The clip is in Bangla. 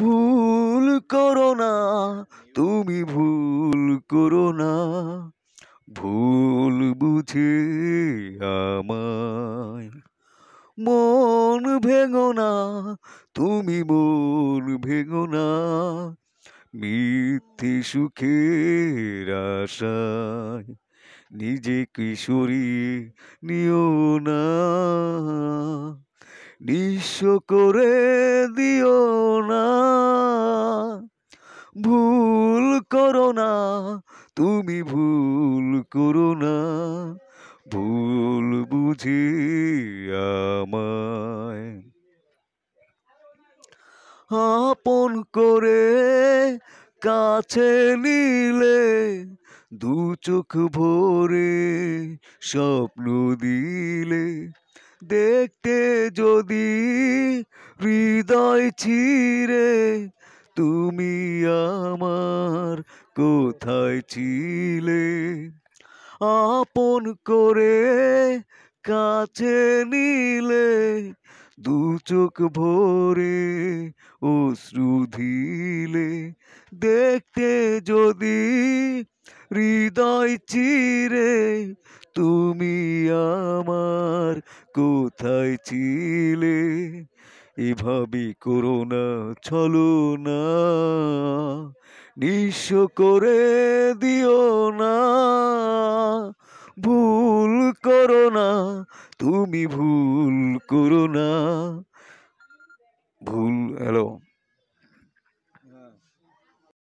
ভুল করো না তুমি ভুল করো না ভুল বুঝে আমায় মন ভেঙো না তুমি মন ভেঙো না মিথ্যে সুখের আশায় নিজে কিশোরী নিও না নিঃস্ব করে দিও না ভুল করো না তুমি ভুল করো না ভুল বুঝি আমায় আপন করে কাছে নিলে দু চোখ ভরে স্বপ্ন দিলে দেখতে যদি হৃদয় চিরে তুমি আমার কোথায় ছিলে আপন করে কাছে নিলে দু চোখ ভরে ও ধিলে দেখতে যদি হৃদয় চিরে তুমি আমার আর কোথায় ছিলে এভাবে করোনা চলো না নিঃস্ব করে দিও না ভুল করো না তুমি ভুল করো না ভুল হ্যালো